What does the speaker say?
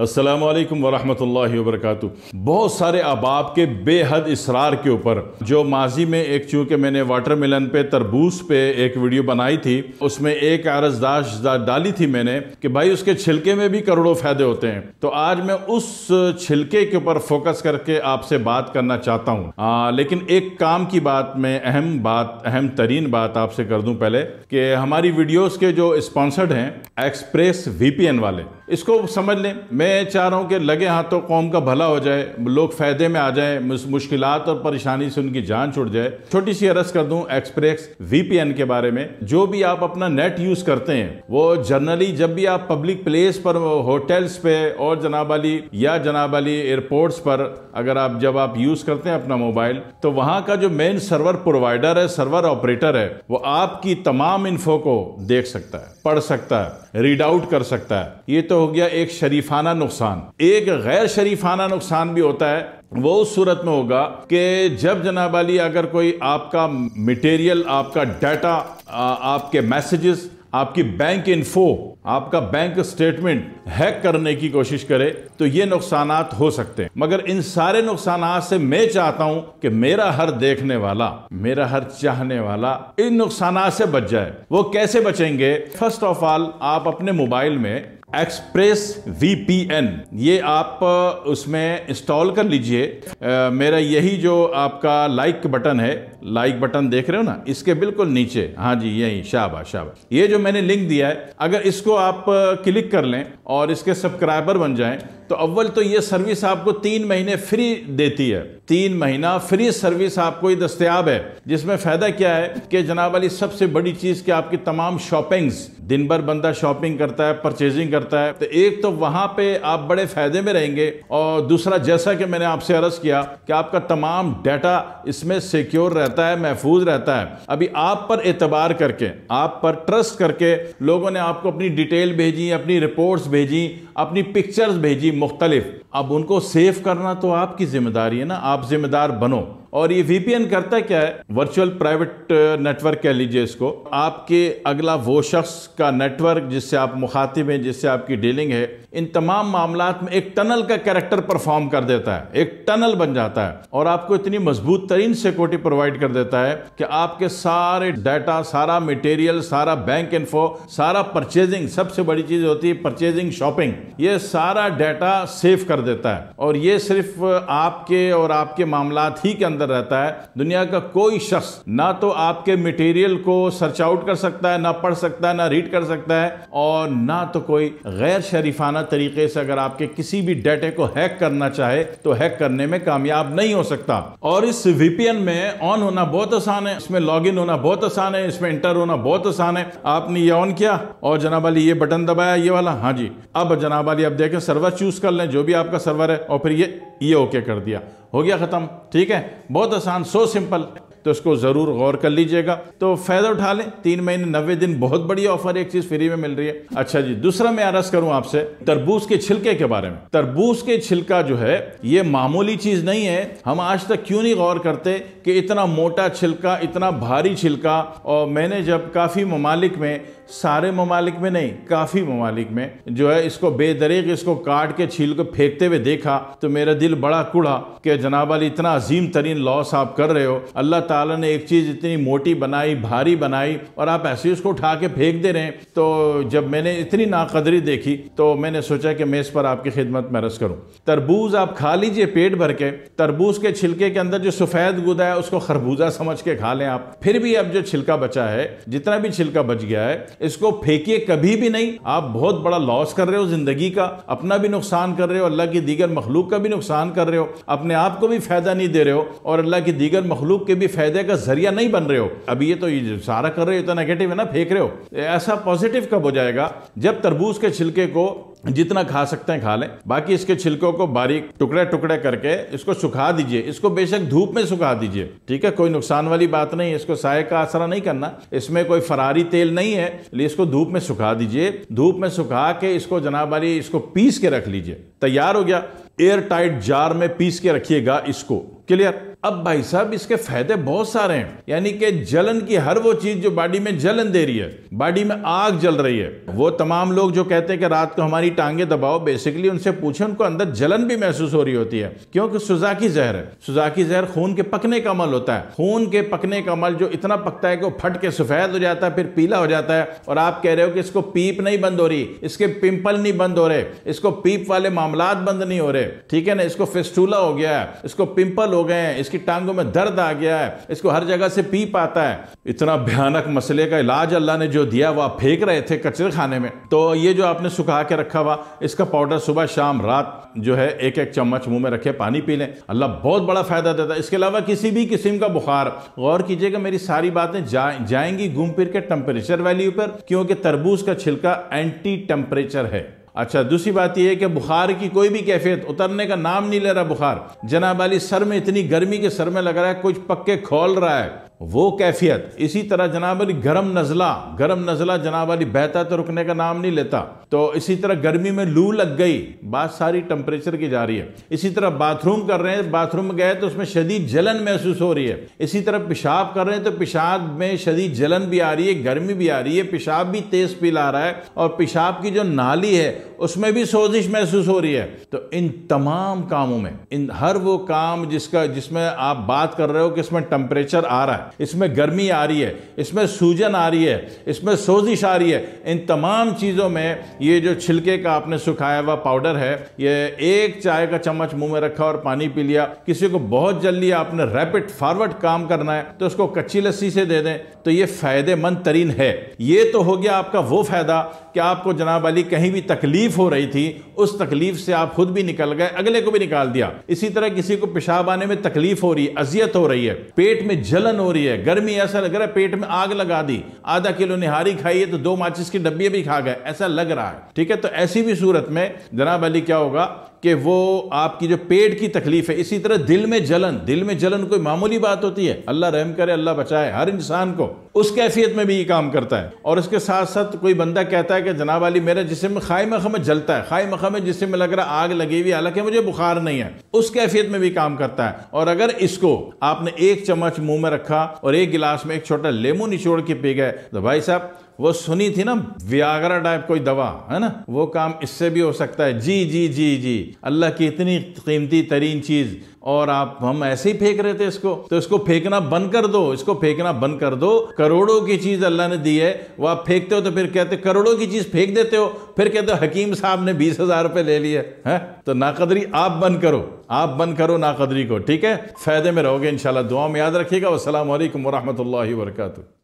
असलम वरहमल वरक बहुत सारे अबाब के बेहद इसरार के ऊपर जो माजी में एक चूँकि मैंने वाटर मिलन पे तरबूज पे एक वीडियो बनाई थी उसमें एक आरजदाश डाली थी मैंने कि भाई उसके छिलके में भी करोड़ों फ़ायदे होते हैं तो आज मैं उस छिलके के ऊपर फोकस करके आपसे बात करना चाहता हूँ लेकिन एक काम की बात मैं अहम बात अहम तरीन बात आपसे कर दूँ पहले कि हमारी वीडियोज़ के जो स्पॉन्सर्ड हैं एक्सप्रेस वी वाले इसको समझ लें मैं चाह रहा हूँ कि लगे हाथों कौम का भला हो जाए लोग फ़ायदे में आ जाए मुश्किल और परेशानी से उनकी जान छुट जाए छोटी सी अरस कर दूँ एक्सप्रेस वीपीएन के बारे में जो भी आप अपना नेट यूज़ करते हैं वो जनरली जब भी आप पब्लिक प्लेस पर होटल्स पे और जनाब या जनाब अली एयरपोर्ट्स पर अगर आप जब आप यूज़ करते हैं अपना मोबाइल तो वहाँ का जो मेन सर्वर प्रोवाइडर है सर्वर ऑपरेटर है वो आपकी तमाम इन्फो को देख सकता है पढ़ सकता है रीड आउट कर सकता है ये तो हो गया एक शरीफान शरीफाना नुकसान एक गैर शरीफाना नुकसान भी होता है वो उस सूरत में होगा कि जब जनाब अली अगर कोई आपका मटेरियल आपका डाटा आपके मैसेजेस आपकी बैंक इन्फो आपका बैंक स्टेटमेंट हैक करने की कोशिश करे तो ये नुकसान हो सकते हैं मगर इन सारे नुकसान से मैं चाहता हूं कि मेरा हर देखने वाला मेरा हर चाहने वाला इन नुकसान से बच जाए वो कैसे बचेंगे फर्स्ट ऑफ ऑल आप अपने मोबाइल में एक्सप्रेस वीपीएन ये आप उसमें इंस्टॉल कर लीजिए मेरा यही जो आपका लाइक बटन है लाइक बटन देख रहे हो ना इसके बिल्कुल नीचे हाँ जी यही शाबाश शाबाश ये जो मैंने लिंक दिया है अगर इसको आप क्लिक कर लें और इसके सब्सक्राइबर बन जाएं तो अव्वल तो ये सर्विस आपको तीन महीने फ्री देती है तीन महीना फ्री सर्विस आपको ये दस्तियाब है जिसमें फ़ायदा क्या है कि जनाब अली सबसे बड़ी चीज़ कि आपकी तमाम शॉपिंग्स दिन भर बंदा शॉपिंग करता है परचेजिंग करता है तो एक तो वहाँ पे आप बड़े फायदे में रहेंगे और दूसरा जैसा कि मैंने आपसे अर्ज किया कि आपका तमाम डाटा इसमें सिक्योर रहता है महफूज रहता है अभी आप पर एतबार करके आप पर ट्रस्ट करके लोगों ने आपको अपनी डिटेल भेजी अपनी रिपोर्ट्स भेजी अपनी पिक्चर्स भेजी मुख्तलिफ अब उनको सेव करना तो आपकी जिम्मेदारी है ना आप जिम्मेदार बनो और ये वीपीएन करता क्या है वर्चुअल प्राइवेट नेटवर्क कह लीजिए इसको आपके अगला वो शख्स का नेटवर्क जिससे आप मुखातिब हैं जिससे आपकी डीलिंग है इन तमाम मामला में एक टनल का कैरेक्टर परफॉर्म कर देता है एक टनल बन जाता है और आपको इतनी मजबूत तरीन सिक्योरिटी प्रोवाइड कर देता है कि आपके सारे डाटा सारा मटेरियल सारा बैंक इन्फो सारा परचेजिंग सबसे बड़ी चीज होती है परचेजिंग शॉपिंग ये सारा डाटा सेव कर देता है और ये सिर्फ आपके और आपके मामला ही के अंदर अंदर रहता है दुनिया का कोई शख्स ना तो आपके मटेरियल को सर्च आउट कर सकता है ना पढ़ सकता है ना रीड कर सकता है और ना तो कोई गैर शरीफाना तरीके से अगर आपके किसी भी डेटे को हैक करना चाहे तो हैक करने में कामयाब नहीं हो सकता और इस वीपीएन में ऑन होना बहुत आसान है इसमें लॉग इन होना बहुत आसान है इसमें इंटर होना बहुत आसान है आपने ये ऑन किया और जनाब अली ये बटन दबाया ये वाला हाँ जी अब जनाब अली आप देखें सर्वर चूज कर लें जो भी आपका सर्वर है और फिर ये ये ओके कर दिया हो गया ख़त्म ठीक है बहुत आसान सो सिंपल तो उसको ज़रूर गौर कर लीजिएगा तो फ़ायदा उठा लें तीन महीने नब्बे दिन बहुत बड़ी ऑफर एक चीज़ फ्री में मिल रही है अच्छा जी दूसरा मैं आरस करूं आपसे तरबूज के छिलके के बारे में तरबूज के छिलका जो है ये मामूली चीज़ नहीं है हम आज तक क्यों नहीं गौर करते कि इतना मोटा छिलका इतना भारी छिलका और मैंने जब काफ़ी ममालिक में सारे ममालिक में नहीं काफ़ी ममालिक में जो है इसको बेदरीक इसको काट के छील को फेंकते हुए देखा तो मेरा दिल बड़ा कुड़ा कि जनाब अली इतना अजीम तरीन लॉस आप कर रहे हो अल्लाह ताला ने एक चीज़ इतनी मोटी बनाई भारी बनाई और आप ऐसे उसको उठा के फेंक दे रहे हैं तो जब मैंने इतनी नाकदरी देखी तो मैंने सोचा कि मैं इस पर आपकी खिदमत में रस करूँ तरबूज आप खा लीजिए पेट भर के तरबूज के छिलके के अंदर जो सफ़ेद गुदा है उसको खरबूजा समझ के खा लें आप फिर भी अब जो छिलका बचा है जितना भी छिलका बच गया है इसको फेंकिए कभी भी नहीं आप बहुत बड़ा लॉस कर रहे हो जिंदगी का अपना भी नुकसान कर रहे हो अल्लाह की दीगर मखलूक का भी नुकसान कर रहे हो अपने आप को भी फायदा नहीं दे रहे हो और अल्लाह की दीगर मखलूक के भी फायदे का जरिया नहीं बन रहे हो अभी ये तो ये सारा कर रहे हो तो नेगेटिव है ना फेंक रहे हो ऐसा पॉजिटिव कब हो जाएगा जब तरबूज के छिलके को जितना खा सकते हैं खा लें बाकी इसके छिलकों को बारीक टुकड़े टुकड़े करके इसको सुखा दीजिए इसको बेशक धूप में सुखा दीजिए ठीक है कोई नुकसान वाली बात नहीं इसको साय का आसरा नहीं करना इसमें कोई फरारी तेल नहीं है इसको धूप में सुखा दीजिए धूप में सुखा के इसको जनाब वाली इसको पीस के रख लीजिए तैयार हो गया एयर टाइट जार में पीस के रखिएगा इसको क्लियर अब भाई साहब इसके फायदे बहुत सारे हैं यानी कि जलन की हर वो चीज जो बॉडी में जलन दे रही है बॉडी में आग जल रही है वो तमाम लोग जो कहते हैं कि रात को हमारी टांगे दबाओ बेसिकली उनसे पूछे उनको अंदर जलन भी महसूस हो रही होती है क्योंकि सुजाकी जहर है सुजाकी जहर खून के पकने का अमल होता है खून के पकने का अमल जो इतना पकता है कि वो फट के सफेद हो जाता है फिर पीला हो जाता है और आप कह रहे हो कि इसको पीप नहीं बंद हो रही इसके पिंपल नहीं बंद हो रहे इसको पीप वाले मामला बंद नहीं हो रहे ठीक है ना इसको फिस्टूला हो गया है इसको पिंपल हो गए हैं इसकी टांगों में दर्द आ गया है इसको हर जगह से पी पाता है इतना भयानक मसले का इलाज अल्लाह ने जो दिया वह फेंक रहे थे कचरे खाने में तो ये जो आपने सुखा के रखा हुआ इसका पाउडर सुबह शाम रात जो है एक एक चम्मच मुंह में रखे पानी पी लें अल्लाह बहुत बड़ा फायदा देता है इसके अलावा किसी भी किस्म का बुखार गौर कीजिएगा मेरी सारी बातें जा, जाएंगी घूम फिर के टेम्परेचर वैल्यू पर क्योंकि तरबूज का छिलका एंटी टेम्परेचर है अच्छा दूसरी बात यह है कि बुखार की कोई भी कैफियत उतरने का नाम नहीं ले रहा बुखार जनाब अली सर में इतनी गर्मी के सर में लग रहा है कुछ पक्के खोल रहा है वो कैफियत इसी तरह जनाब अली गर्म नज़ला गर्म नज़ला जनाब अली बहता तो रुकने का नाम नहीं लेता तो इसी तरह गर्मी में लू लग गई बात सारी टेम्परेचर की जा रही है इसी तरह बाथरूम कर रहे हैं बाथरूम में गए तो उसमें शदीद जलन महसूस हो रही है इसी तरह पेशाब कर रहे हैं तो पेशाब में शदीद जलन भी आ रही है गर्मी भी आ रही है पेशाब भी तेज़ पी ला रहा है और पेशाब की जो नाली है उसमें भी सोजिश महसूस हो रही है तो इन तमाम कामों में इन हर वो काम जिसका जिसमें आप बात कर रहे हो कि इसमें टेम्परेचर आ रहा है इसमें गर्मी आ रही है इसमें सूजन आ रही है इसमें सोजिश आ रही है इन तमाम चीज़ों में ये जो छिलके का आपने सुखाया हुआ पाउडर है ये एक चाय का चम्मच मुंह में रखा और पानी पी लिया किसी को बहुत जल्दी आपने रैपिड फॉरवर्ड काम करना है तो उसको कच्ची लस्सी से दे दें तो ये फ़ायदेमंद तरीन है ये तो हो गया आपका वो फ़ायदा कि आपको जनाब अली कहीं भी तकलीफ हो रही थी उस तकलीफ से आप खुद भी निकल गए अगले को भी निकाल दिया इसी तरह किसी को पेशाब आने में तकलीफ हो रही है अजियत हो रही है पेट में जलन हो रही है गर्मी ऐसा लग रहा है पेट में आग लगा दी आधा किलो निहारी खाई है तो दो माचिस की डब्बी भी खा गए ऐसा लग रहा है ठीक है तो ऐसी भी सूरत में जनाब अली क्या होगा कि वो आपकी जो पेट की तकलीफ है इसी तरह दिल में जलन दिल में जलन कोई मामूली बात होती है अल्लाह रहम करे अल्लाह बचाए हर इंसान को उस कैफियत में भी ये काम करता है और उसके साथ साथ कोई बंदा कहता है कि जनाब अली मेरा जिसम खाई मखम जलता है खाई मखम जिसम में लग रहा आग लगी हुई हालांकि मुझे बुखार नहीं है उस कैफियत में भी काम करता है और अगर इसको आपने एक चम्मच मुंह में रखा और एक गिलास में एक छोटा लेमू निचोड़ के पी गए तो भाई साहब वो सुनी थी ना व्यागरा टाइप कोई दवा है ना वो काम इससे भी हो सकता है जी जी जी जी अल्लाह की इतनी कीमती तरीन चीज़ और आप हम ऐसे ही फेंक रहे थे इसको तो इसको फेंकना बंद कर दो इसको फेंकना बंद कर दो करोड़ों की चीज़ अल्लाह ने दी है वो आप फेंकते हो तो फिर कहते करोड़ों की चीज़ फेंक देते हो फिर कहते हो हकीम साहब ने बीस हज़ार रुपए ले लिए है तो नाकदरी आप बंद करो आप बंद करो नाकदरी को ठीक है फ़ायदे में रहोगे इनशाला दुआ में याद रखिएगा वालकम वरहमल वरक